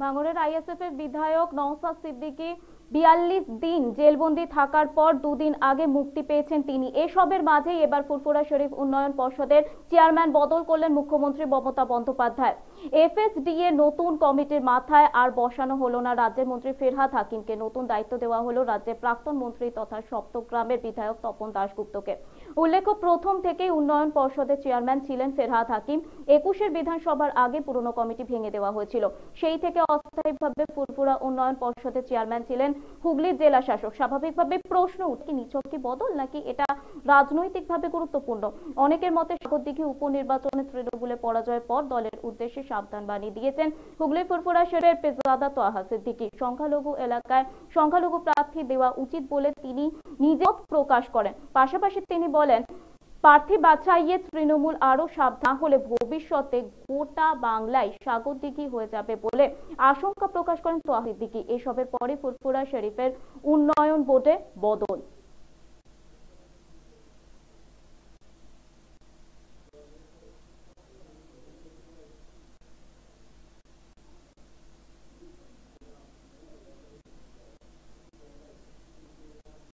ভাঙড়ের আইএসএফ এর বিধায়ক নওসাদ সিদ্দিকী বিয়াল্লিশ দিন জেলবন্দি থাকার পর দুদিন আগে মুক্তি পেয়েছেন তিনি এসবের মাঝেই এবার ফুরফুরা শরীফ উন্নয়ন পর্ষদের চেয়ারম্যান বদল করলেন মুখ্যমন্ত্রী মমতা বন্দ্যোপাধ্যায় এফএসডি এ নতুন কমিটির মাথায় আর বসানো হলো না রাজ্যের মন্ত্রী ফেরহাদ হাকিমকে নতুন দায়িত্ব দেওয়া হলো রাজ্যের প্রাক্তন মন্ত্রী তথা সপ্তগ্রামের বিধায়ক তপন দাশগুপ্তকে উল্লেখ্য প্রথম থেকেই উন্নয়ন পর্ষদের চেয়ারম্যান ছিলেন ফেরহাদ হাকিম একুশের বিধানসভার আগে পুরনো কমিটি ভেঙে দেওয়া হয়েছিল সেই থেকে অস্থায়ীভাবে ফুরফুরা উন্নয়ন পর্ষদের চেয়ারম্যান ছিলেন হুগলির জেলা শাসক স্বাভাবিকভাবে প্রশ্ন উঠে নিচকটি বদল নাকি এটা রাজনৈতিকভাবে গুরুত্বপূর্ণ অনেকের মতে সাগর দিঘি উপনির্বাচনে তৃণমূলে পরাজয়ের পর দলের উদ্দেশ্যে সাবধান বাণী দিয়েছেন হুগলি ফুরফুরা শেরের পেজাদা তোহা সিদ্দিকি সংখ্যালঘু এলাকায় সংখ্যালঘু প্রার্থী দেওয়া উচিত বলে তিনি নিজে প্রকাশ করেন পাশাপাশি তিনি বলেন প্রার্থী বাছাইয়ে তৃণমূল আরও সাবধান হলে ভবিষ্যতে গোটা বাংলায় সাগর দিঘি হয়ে যাবে বলে আশঙ্কা প্রকাশ করেন তোয়াহিদ দিঘি এসবের পরে ফুরফুরা শরীফের উন্নয়ন বোর্ডে বদল